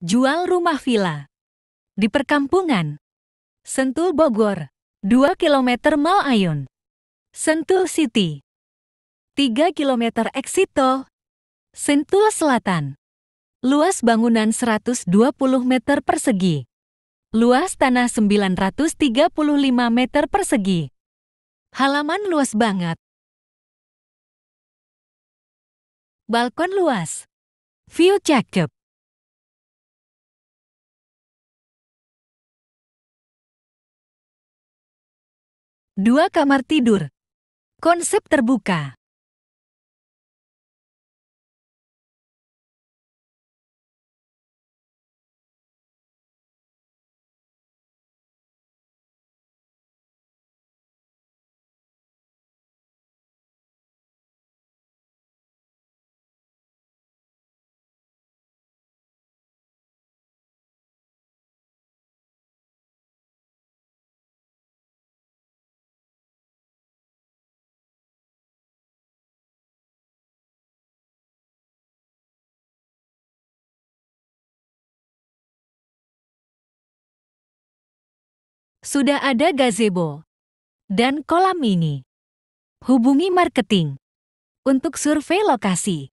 Jual rumah villa. Di perkampungan. Sentul Bogor. 2 km Mall Ayun. Sentul City. 3 km Eksito. Sentul Selatan. Luas bangunan 120 meter persegi. Luas tanah 935 meter persegi. Halaman luas banget. Balkon luas. View cakep. Dua kamar tidur. Konsep terbuka. Sudah ada gazebo dan kolam ini. Hubungi marketing untuk survei lokasi.